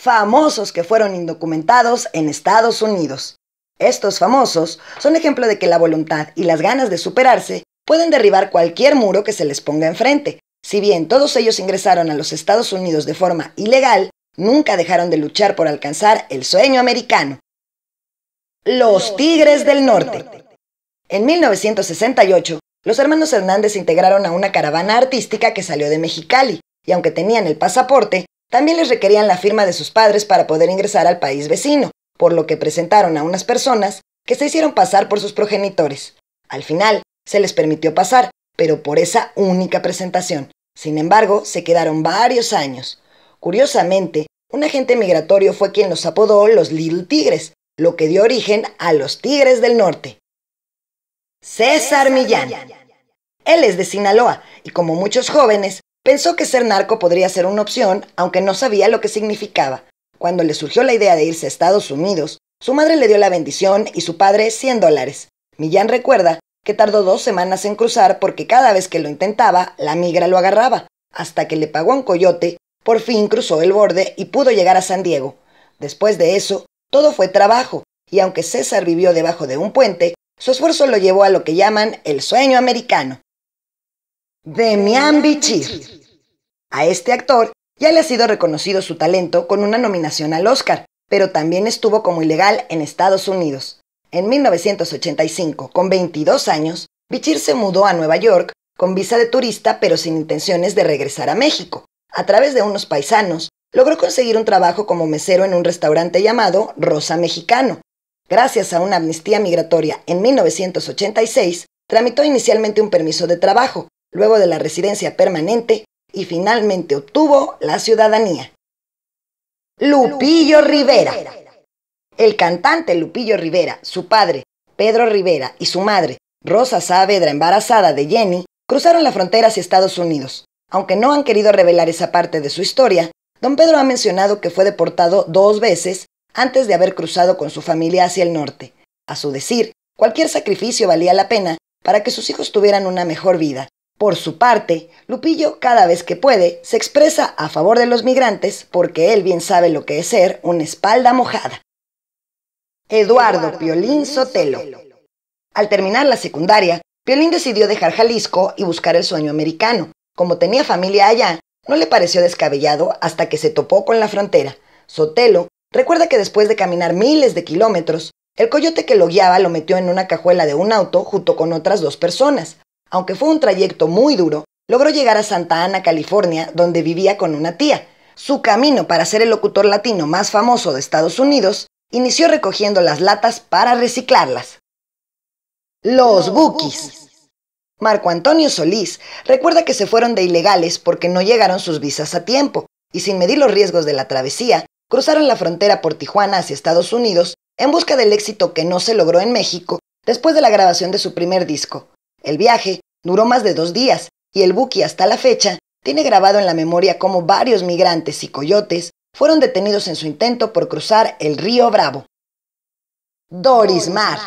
famosos que fueron indocumentados en Estados Unidos. Estos famosos son ejemplo de que la voluntad y las ganas de superarse pueden derribar cualquier muro que se les ponga enfrente. Si bien todos ellos ingresaron a los Estados Unidos de forma ilegal, nunca dejaron de luchar por alcanzar el sueño americano. Los Tigres del Norte. En 1968, los hermanos Hernández integraron a una caravana artística que salió de Mexicali, y aunque tenían el pasaporte, también les requerían la firma de sus padres para poder ingresar al país vecino, por lo que presentaron a unas personas que se hicieron pasar por sus progenitores. Al final, se les permitió pasar, pero por esa única presentación. Sin embargo, se quedaron varios años. Curiosamente, un agente migratorio fue quien los apodó los Little Tigres, lo que dio origen a los Tigres del Norte. César Millán. Él es de Sinaloa y como muchos jóvenes, Pensó que ser narco podría ser una opción, aunque no sabía lo que significaba. Cuando le surgió la idea de irse a Estados Unidos, su madre le dio la bendición y su padre 100 dólares. Millán recuerda que tardó dos semanas en cruzar porque cada vez que lo intentaba, la migra lo agarraba. Hasta que le pagó un coyote, por fin cruzó el borde y pudo llegar a San Diego. Después de eso, todo fue trabajo, y aunque César vivió debajo de un puente, su esfuerzo lo llevó a lo que llaman el sueño americano. Demian Bichir. A este actor ya le ha sido reconocido su talento con una nominación al Oscar, pero también estuvo como ilegal en Estados Unidos. En 1985, con 22 años, Bichir se mudó a Nueva York con visa de turista pero sin intenciones de regresar a México. A través de unos paisanos, logró conseguir un trabajo como mesero en un restaurante llamado Rosa Mexicano. Gracias a una amnistía migratoria en 1986, tramitó inicialmente un permiso de trabajo, luego de la residencia permanente y finalmente obtuvo la ciudadanía. Lupillo Rivera. El cantante Lupillo Rivera, su padre, Pedro Rivera, y su madre, Rosa Saavedra, embarazada de Jenny, cruzaron la frontera hacia Estados Unidos. Aunque no han querido revelar esa parte de su historia, don Pedro ha mencionado que fue deportado dos veces antes de haber cruzado con su familia hacia el norte. A su decir, cualquier sacrificio valía la pena para que sus hijos tuvieran una mejor vida, por su parte, Lupillo, cada vez que puede, se expresa a favor de los migrantes porque él bien sabe lo que es ser una espalda mojada. Eduardo Piolín Sotelo. Al terminar la secundaria, Piolín decidió dejar Jalisco y buscar el sueño americano. Como tenía familia allá, no le pareció descabellado hasta que se topó con la frontera. Sotelo recuerda que después de caminar miles de kilómetros, el coyote que lo guiaba lo metió en una cajuela de un auto junto con otras dos personas. Aunque fue un trayecto muy duro, logró llegar a Santa Ana, California, donde vivía con una tía. Su camino para ser el locutor latino más famoso de Estados Unidos inició recogiendo las latas para reciclarlas. Los Bookies. Marco Antonio Solís recuerda que se fueron de ilegales porque no llegaron sus visas a tiempo y sin medir los riesgos de la travesía, cruzaron la frontera por Tijuana hacia Estados Unidos en busca del éxito que no se logró en México después de la grabación de su primer disco, el viaje duró más de dos días y el buque hasta la fecha tiene grabado en la memoria cómo varios migrantes y coyotes fueron detenidos en su intento por cruzar el río Bravo. Doris Mar.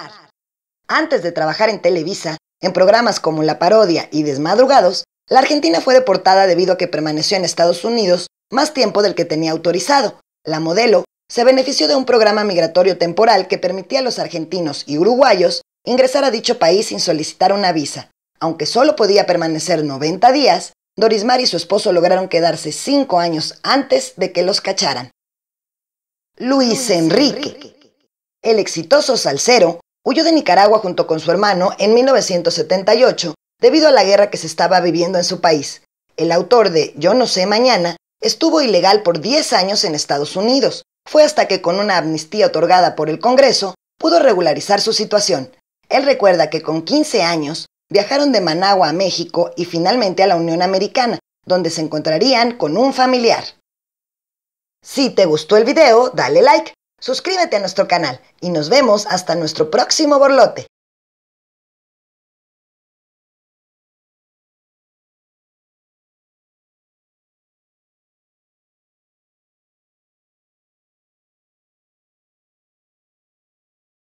Antes de trabajar en Televisa, en programas como La Parodia y Desmadrugados, la Argentina fue deportada debido a que permaneció en Estados Unidos más tiempo del que tenía autorizado. La modelo se benefició de un programa migratorio temporal que permitía a los argentinos y uruguayos ingresar a dicho país sin solicitar una visa. Aunque solo podía permanecer 90 días, Doris Mar y su esposo lograron quedarse cinco años antes de que los cacharan. Luis Enrique. El exitoso salsero huyó de Nicaragua junto con su hermano en 1978 debido a la guerra que se estaba viviendo en su país. El autor de Yo no sé mañana estuvo ilegal por 10 años en Estados Unidos. Fue hasta que con una amnistía otorgada por el Congreso pudo regularizar su situación. Él recuerda que con 15 años viajaron de Managua a México y finalmente a la Unión Americana, donde se encontrarían con un familiar. Si te gustó el video, dale like, suscríbete a nuestro canal y nos vemos hasta nuestro próximo borlote.